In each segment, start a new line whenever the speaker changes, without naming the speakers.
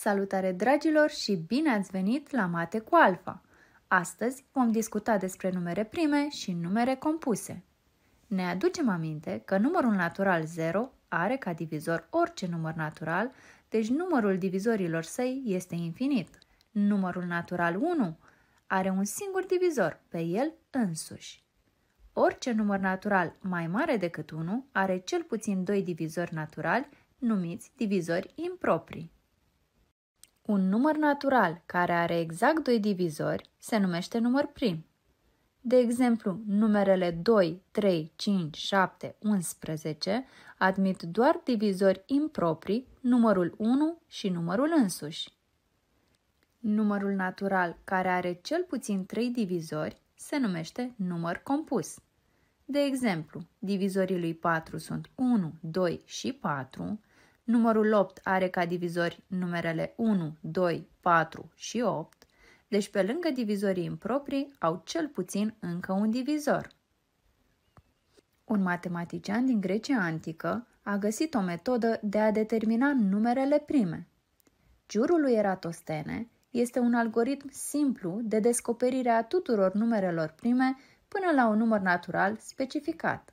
Salutare dragilor și bine ați venit la Mate cu Alfa! Astăzi vom discuta despre numere prime și numere compuse. Ne aducem aminte că numărul natural 0 are ca divizor orice număr natural, deci numărul divizorilor săi este infinit. Numărul natural 1 are un singur divizor, pe el însuși. Orice număr natural mai mare decât 1 are cel puțin doi divizori naturali, numiți divizori improprii. Un număr natural care are exact doi divizori se numește număr prim. De exemplu, numerele 2, 3, 5, 7, 11 admit doar divizori improprii, numărul 1 și numărul însuși. Numărul natural care are cel puțin 3 divizori se numește număr compus. De exemplu, divizorii lui 4 sunt 1, 2 și 4, Numărul 8 are ca divizori numerele 1, 2, 4 și 8, deci pe lângă divizorii improprii au cel puțin încă un divizor. Un matematician din Grecia antică a găsit o metodă de a determina numerele prime. Giurul lui Eratostene este un algoritm simplu de descoperire a tuturor numerelor prime până la un număr natural specificat.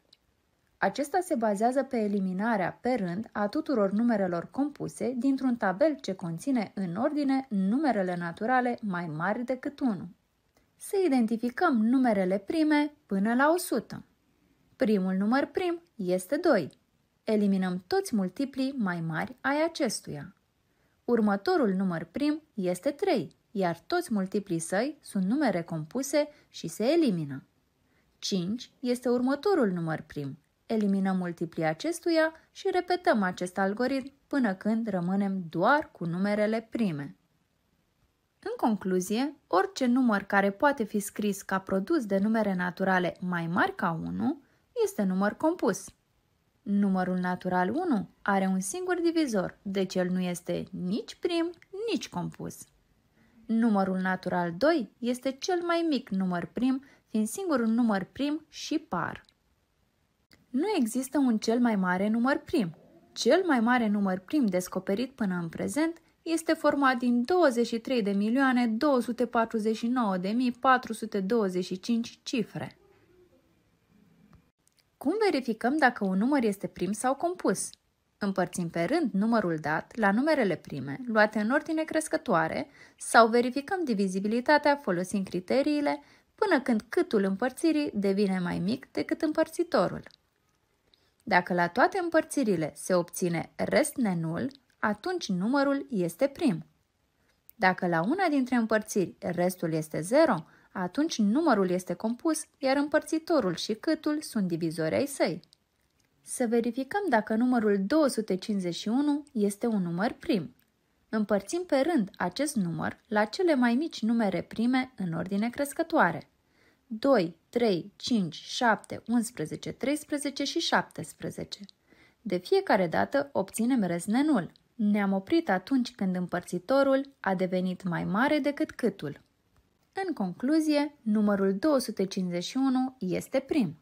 Acesta se bazează pe eliminarea pe rând a tuturor numerelor compuse dintr-un tabel ce conține în ordine numerele naturale mai mari decât 1. Să identificăm numerele prime până la 100. Primul număr prim este 2. Eliminăm toți multiplii mai mari ai acestuia. Următorul număr prim este 3, iar toți multiplii săi sunt numere compuse și se elimină. 5 este următorul număr prim, eliminăm multiplii acestuia și repetăm acest algoritm până când rămânem doar cu numerele prime. În concluzie, orice număr care poate fi scris ca produs de numere naturale mai mari ca 1 este număr compus. Numărul natural 1 are un singur divizor, deci el nu este nici prim, nici compus. Numărul natural 2 este cel mai mic număr prim, fiind singurul număr prim și par nu există un cel mai mare număr prim. Cel mai mare număr prim descoperit până în prezent este format din 23.249.425 cifre. Cum verificăm dacă un număr este prim sau compus? Împărțim pe rând numărul dat la numerele prime, luate în ordine crescătoare, sau verificăm divizibilitatea folosind criteriile până când câtul împărțirii devine mai mic decât împărțitorul. Dacă la toate împărțirile se obține rest nenul, atunci numărul este prim. Dacă la una dintre împărțiri restul este 0, atunci numărul este compus, iar împărțitorul și câtul sunt divizori ai săi. Să verificăm dacă numărul 251 este un număr prim. Împărțim pe rând acest număr la cele mai mici numere prime în ordine crescătoare. 2, 3, 5, 7, 11, 13 și 17. De fiecare dată obținem reznenul. Ne-am oprit atunci când împărțitorul a devenit mai mare decât câtul. În concluzie, numărul 251 este prim.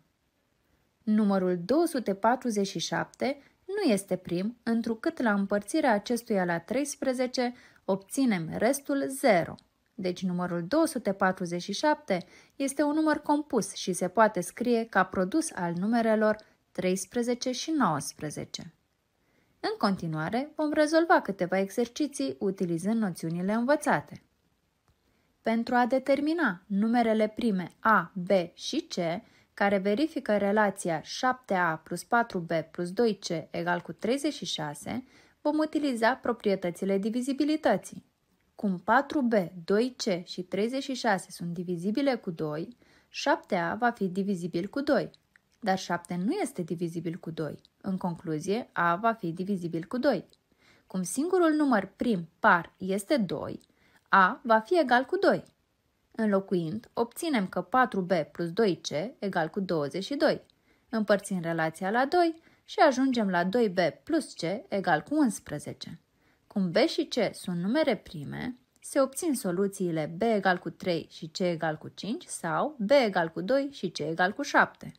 Numărul 247 nu este prim, întrucât la împărțirea acestuia la 13 obținem restul 0. Deci numărul 247 este un număr compus și se poate scrie ca produs al numerelor 13 și 19. În continuare, vom rezolva câteva exerciții utilizând noțiunile învățate. Pentru a determina numerele prime A, B și C, care verifică relația 7A plus 4B plus 2C egal cu 36, vom utiliza proprietățile divizibilității. Cum 4b, 2c și 36 sunt divizibile cu 2, 7a va fi divizibil cu 2. Dar 7 nu este divizibil cu 2. În concluzie, a va fi divizibil cu 2. Cum singurul număr prim par este 2, a va fi egal cu 2. Înlocuind, obținem că 4b plus 2c egal cu 22. Împărțim relația la 2 și ajungem la 2b plus c egal cu 11. Cum B și C sunt numere prime, se obțin soluțiile B egal cu 3 și C egal cu 5 sau B egal cu 2 și C egal cu 7.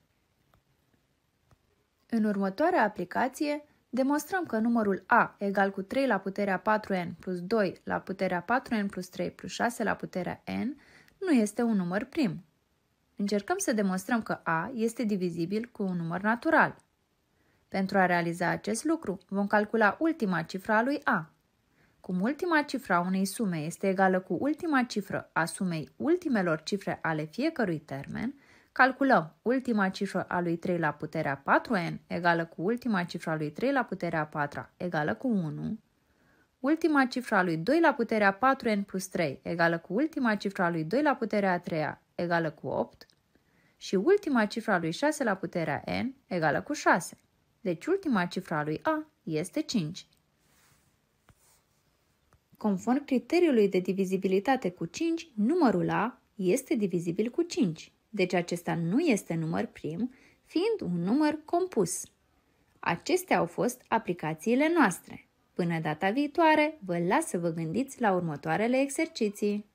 În următoarea aplicație, demonstrăm că numărul A egal cu 3 la puterea 4n plus 2 la puterea 4n plus 3 plus 6 la puterea n nu este un număr prim. Încercăm să demonstrăm că A este divizibil cu un număr natural. Pentru a realiza acest lucru, vom calcula ultima cifră a lui A, cum ultima cifră a unei sume este egală cu ultima cifră a sumei ultimelor cifre ale fiecărui termen, calculăm ultima cifră a lui 3 la puterea 4n egală cu ultima cifră a lui 3 la puterea 4 egală cu 1, ultima cifră a lui 2 la puterea 4n plus 3 egală cu ultima cifră a lui 2 la puterea 3 egală cu 8 și ultima cifră a lui 6 la puterea n egală cu 6. Deci ultima cifră a lui a este 5. Conform criteriului de divizibilitate cu 5, numărul A este divizibil cu 5, deci acesta nu este număr prim, fiind un număr compus. Acestea au fost aplicațiile noastre. Până data viitoare, vă las să vă gândiți la următoarele exerciții.